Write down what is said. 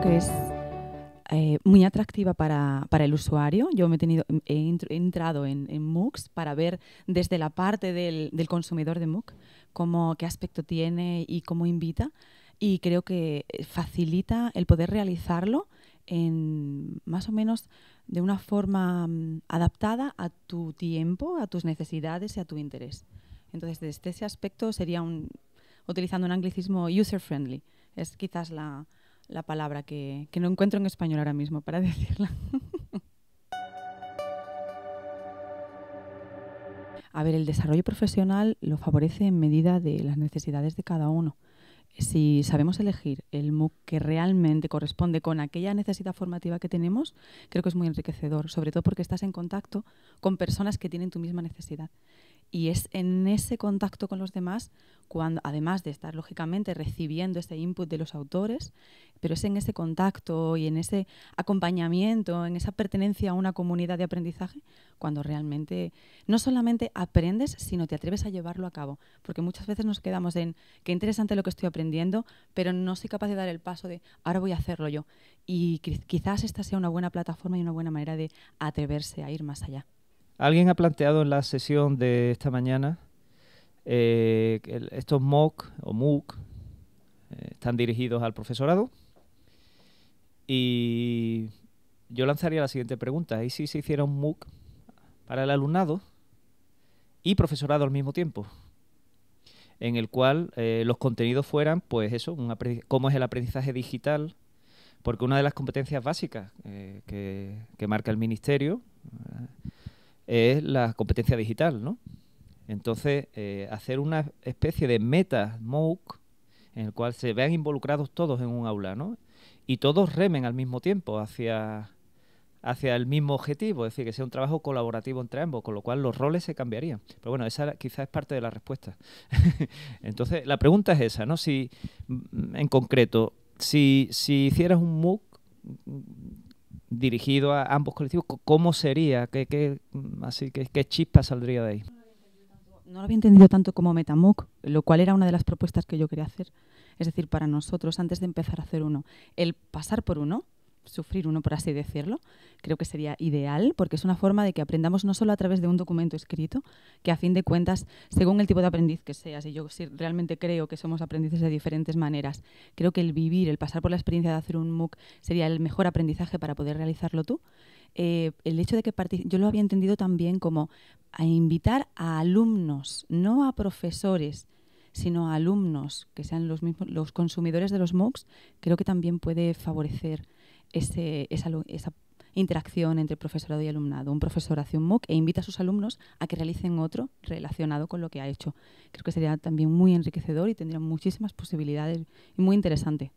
que es eh, muy atractiva para, para, el usuario. Yo me em, he, entrado en, en MOOCs para ver desde la parte del, consumidor de MOOC cómo, qué aspecto tiene y cómo invita. Y creo que eh, facilita el poder realizarlo en más o menos de una forma mm, adaptada a tu tiempo, a tus necesidades y a tu interés. Entonces, desde ese aspecto sería un, utilizando un anglicismo user-friendly. Es quizás la, la palabra que, no encuentro en español ahora mismo para decirla. A ver, el desarrollo profesional lo favorece en medida de las necesidades de cada uno. Si sabemos elegir el MOOC que realmente corresponde con aquella necesidad formativa que tenemos, creo que es muy enriquecedor, sobre todo porque estás en contacto con personas que tienen tu misma necesidad. Y es en ese contacto con los demás, cuando, además de estar lógicamente recibiendo ese input de los autores, pero es en ese contacto y en ese acompañamiento, en esa pertenencia a una comunidad de aprendizaje, cuando realmente no solamente aprendes, sino te atreves a llevarlo a cabo. Porque muchas veces nos quedamos en qué interesante lo que estoy aprendiendo, pero no soy capaz de dar el paso de ahora voy a hacerlo yo. Y quizás esta sea una buena plataforma y una buena manera de atreverse a ir más allá. Alguien ha planteado en la sesión de esta mañana que eh, estos MOOC o MOOC eh, están dirigidos al profesorado y yo lanzaría la siguiente pregunta. ¿Y si se hiciera un MOOC para el alumnado y profesorado al mismo tiempo? En el cual eh, los contenidos fueran, pues eso, cómo es el aprendizaje digital, porque una de las competencias básicas que marca el ministerio es la competencia digital, ¿no? Entonces, eh, hacer una especie de meta MOOC en el cual se vean involucrados todos en un aula, ¿no? Y todos remen al mismo tiempo hacia, hacia el mismo objetivo, es decir, que sea un trabajo colaborativo entre ambos, con lo cual los roles se cambiarían. Pero bueno, esa quizás es parte de la respuesta. Entonces, la pregunta es esa, ¿no? Si, mm, en concreto, si, si hicieras un MOOC, dirigido a ambos colectivos, ¿cómo sería? ¿Qué, así, qué, qué chispa saldría de ahí? No lo había entendido tanto como Metamuc, lo cual era una de las propuestas que yo quería hacer. Es decir, para nosotros, antes de empezar a hacer uno, el pasar por uno sufrir uno, por así decirlo, creo que sería ideal, porque es una forma de que aprendamos no solo a través de un documento escrito, que a fin de cuentas, según el tipo de aprendiz que seas, y yo realmente creo que somos aprendices de diferentes maneras, creo que el vivir, el pasar por la experiencia de hacer un MOOC sería el mejor aprendizaje para poder realizarlo tú. Eh, el hecho de que yo lo había entendido también como a invitar a alumnos, no a profesores, sino a alumnos que sean los mismos los consumidores de los MOOCs, creo que también puede favorecer esa, esa interacción entre profesorado y alumnado. Un profesor hace un MOOC e invita a sus alumnos a que realicen otro relacionado con lo que ha hecho. Creo que sería también muy enriquecedor y tendría muchísimas posibilidades y muy interesante.